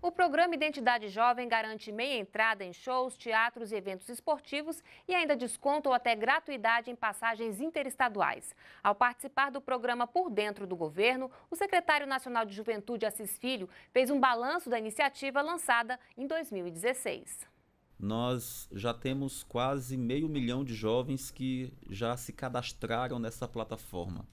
O programa Identidade Jovem garante meia entrada em shows, teatros e eventos esportivos e ainda desconto ou até gratuidade em passagens interestaduais. Ao participar do programa Por Dentro do Governo, o secretário nacional de Juventude, Assis Filho, fez um balanço da iniciativa lançada em 2016 nós já temos quase meio milhão de jovens que já se cadastraram nessa plataforma.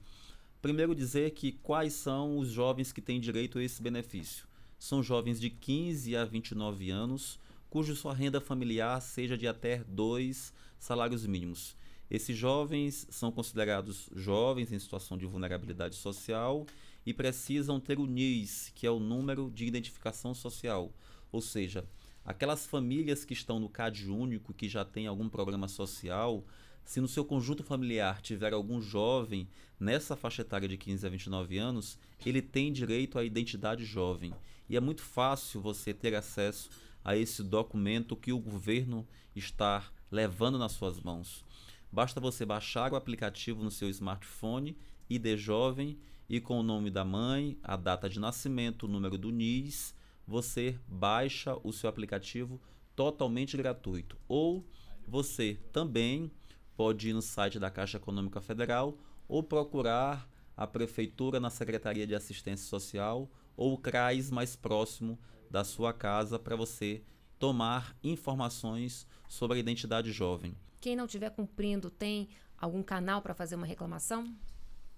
Primeiro dizer que quais são os jovens que têm direito a esse benefício são jovens de 15 a 29 anos, cuja sua renda familiar seja de até dois salários mínimos. Esses jovens são considerados jovens em situação de vulnerabilidade social e precisam ter o NIS, que é o número de identificação social, ou seja, aquelas famílias que estão no CAD único, que já têm algum problema social, se no seu conjunto familiar tiver algum jovem nessa faixa etária de 15 a 29 anos, ele tem direito à identidade jovem. E é muito fácil você ter acesso a esse documento que o governo está levando nas suas mãos. Basta você baixar o aplicativo no seu smartphone, ID Jovem, e com o nome da mãe, a data de nascimento, o número do NIS, você baixa o seu aplicativo totalmente gratuito. Ou você também pode ir no site da Caixa Econômica Federal ou procurar a prefeitura na Secretaria de Assistência Social ou o CRAS mais próximo da sua casa para você tomar informações sobre a identidade jovem. Quem não estiver cumprindo tem algum canal para fazer uma reclamação?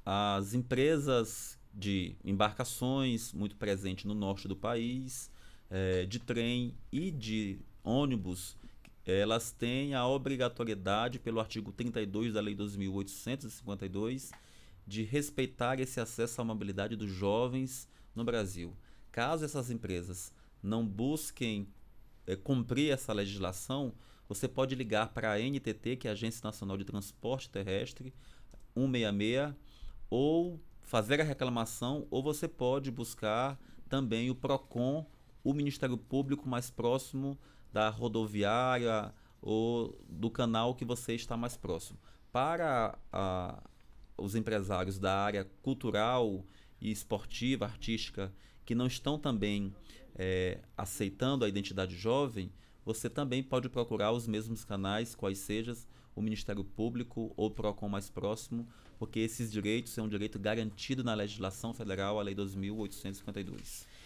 As empresas de embarcações, muito presente no norte do país, é, de trem e de ônibus elas têm a obrigatoriedade, pelo artigo 32 da Lei 2.852, de respeitar esse acesso à mobilidade dos jovens no Brasil. Caso essas empresas não busquem é, cumprir essa legislação, você pode ligar para a NTT, que é a Agência Nacional de Transporte Terrestre, 166, ou fazer a reclamação, ou você pode buscar também o PROCON, o Ministério Público mais próximo da rodoviária ou do canal que você está mais próximo. Para a, os empresários da área cultural e esportiva, artística, que não estão também é, aceitando a identidade jovem, você também pode procurar os mesmos canais, quais sejam o Ministério Público ou o PROCON mais próximo, porque esses direitos são é um direito garantido na legislação federal, a Lei 2.852.